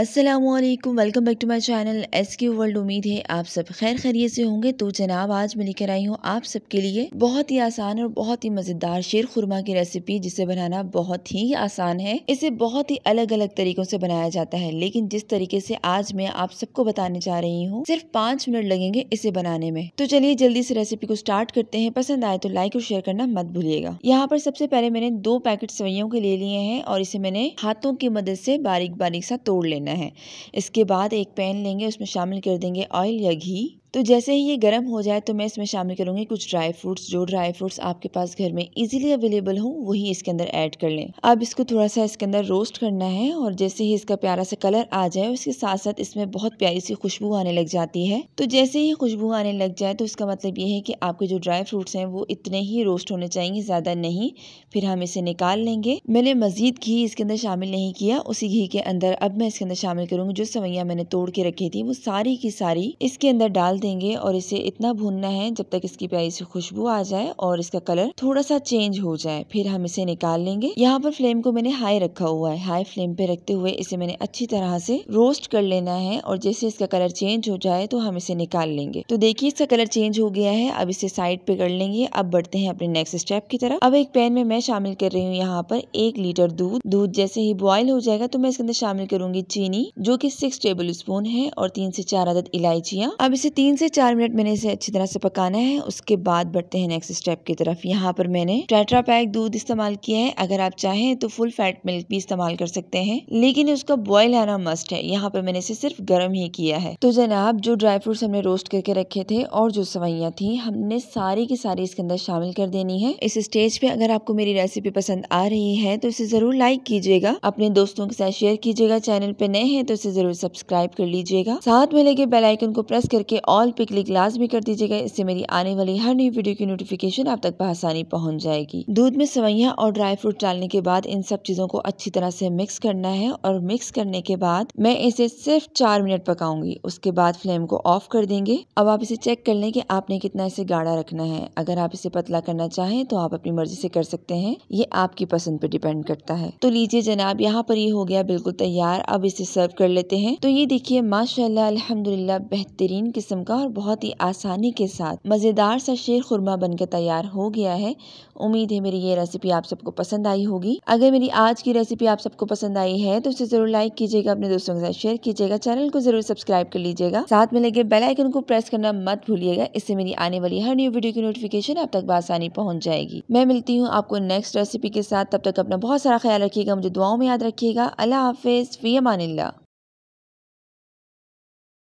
Aslam welcome back to my channel S Q world उम्मीद है आप सब खैर खैरियत से होंगे तो जनाब आज मैं लेकर आई हूँ आप सबके लिए बहुत ही आसान और बहुत ही मज़ेदार शेर खुरमा की रेसिपी जिसे बनाना बहुत ही आसान है इसे बहुत ही अलग अलग तरीकों से बनाया जाता है लेकिन जिस तरीके से आज मैं आप सबको बताने जा रही हूँ सिर्फ पाँच मिनट लगेंगे इसे बनाने में तो चलिए जल्दी से रेसिपी को स्टार्ट करते हैं पसंद आए तो लाइक और शेयर करना मत भूलिएगा यहाँ पर सबसे पहले मैंने दो पैकेट सवैयों के ले लिए हैं और इसे मैंने हाथों की मदद से बारीक बारीक सा तोड़ लेना करना है इसके बाद एक पैन लेंगे उसमें शामिल कर देंगे ऑयल या घी तो जैसे ही ये गर्म हो जाए तो मैं इसमें शामिल करूंगी कुछ ड्राई फ्रूट्स जो ड्राई फ्रूट्स आपके पास घर में इजीली अवेलेबल हो वही इसके अंदर ऐड कर लें अब इसको थोड़ा सा इसके अंदर रोस्ट करना है और जैसे ही इसका प्यारा सा कलर आ जाए उसके साथ साथ इसमें बहुत प्यारी सी खुशबू आने लग जाती है तो जैसे ही खुशबू आने लग जाए तो इसका मतलब ये है कि आपके जो ड्राई फ्रूट्स हैं वो इतने ही रोस्ट होने चाहिए ज़्यादा नहीं फिर हम इसे निकाल लेंगे मैंने मज़ीद घी इसके अंदर शामिल नहीं किया उसी घी के अंदर अब मैं इसके अंदर शामिल करूँगी जो सवैया मैंने तोड़ के रखी थी वो सारी की सारी इसके अंदर डाल देंगे और इसे इतना भूनना है जब तक इसकी प्याज से खुशबू आ जाए और इसका कलर थोड़ा सा चेंज हो जाए फिर हम इसे निकाल लेंगे यहाँ पर फ्लेम को मैंने हाई रखा हुआ है हाई फ्लेम पे रखते हुए इसे मैंने अच्छी तरह से रोस्ट कर लेना है और जैसे इसका कलर चेंज हो जाए तो हम इसे निकाल लेंगे तो देखिए इसका कलर चेंज हो गया है अब इसे साइड पे कर लेंगे अब बढ़ते हैं अपने नेक्स्ट स्टेप की तरफ अब एक पैन में मैं शामिल कर रही हूँ यहाँ पर एक लीटर दूध दूध जैसे ही बॉयल हो जाएगा तो मैं इसके अंदर शामिल करूंगी चीनी जो की सिक्स टेबल स्पून है और तीन से चार आदत इलायचियाँ अब इसे तीन तीन से चार मिनट मैंने इसे अच्छी तरह से पकाना है उसके बाद बढ़ते हैं नेक्स्ट स्टेप की तरफ यहाँ पर मैंने टाट्रा पैक दूध इस्तेमाल किया है अगर आप चाहें तो फुल फैट मिल्क भी इस्तेमाल कर सकते हैं लेकिन उसका बॉयल आना मस्ट है यहाँ पर मैंने इसे सिर्फ गर्म ही किया है तो जनाब जो ड्राई फ्रूट हमने रोस्ट करके रखे थे और जो सवैया थी हमने सारी की सारी इसके अंदर शामिल कर देनी है इस स्टेज पे अगर आपको मेरी रेसिपी पसंद आ रही है तो इसे जरूर लाइक कीजिएगा अपने दोस्तों के साथ शेयर कीजिएगा चैनल पे नए हैं तो इसे जरूर सब्सक्राइब कर लीजिएगा साथ में लगे बेलाइकन को प्रेस करके और ऑल पे क्लिक भी कर दीजिएगा इससे मेरी आने वाली हर नई वीडियो की नोटिफिकेशन आप तक बसानी पहुंच जाएगी दूध में सवैया और ड्राई फ्रूट डालने के बाद इन सब चीज़ों को अच्छी तरह से मिक्स करना है और मिक्स करने के बाद मैं इसे सिर्फ चार मिनट पकाऊंगी उसके बाद फ्लेम को ऑफ कर देंगे अब आप इसे चेक कर लें कि आपने कितना इसे गाढ़ा रखना है अगर आप इसे पतला करना चाहें तो आप अपनी मर्जी से कर सकते हैं ये आपकी पसंद पर डिपेंड करता है तो लीजिए जनाब यहाँ पर ये हो गया बिल्कुल तैयार अब इसे सर्व कर लेते हैं तो ये देखिए माशाला अलहमदुल्ला बेहतरीन किस्म का और बहुत ही आसानी के साथ मज़ेदार सा शेर खुरमा बनकर तैयार हो गया है उम्मीद है मेरी ये रेसिपी आप सबको पसंद आई होगी अगर मेरी आज की रेसिपी आप सबको पसंद आई है तो उसे जरूर लाइक कीजिएगा अपने दोस्तों के साथ शेयर कीजिएगा चैनल को जरूर सब्सक्राइब कर लीजिएगा साथ में लगे बेलाइकन को प्रेस करना मत भूलिएगा इससे मेरी आने वाली हर न्यू वीडियो की नोटिफिकेशन आप तक बसानी पहुँच जाएगी मैं मिलती हूँ आपको नेक्स्ट रेसिपी के साथ तब तक अपना बहुत सारा ख्याल रखिएगा मुझे दुआओं में याद रखिएगा अल्लाह हाफिज फी अमानिल्ला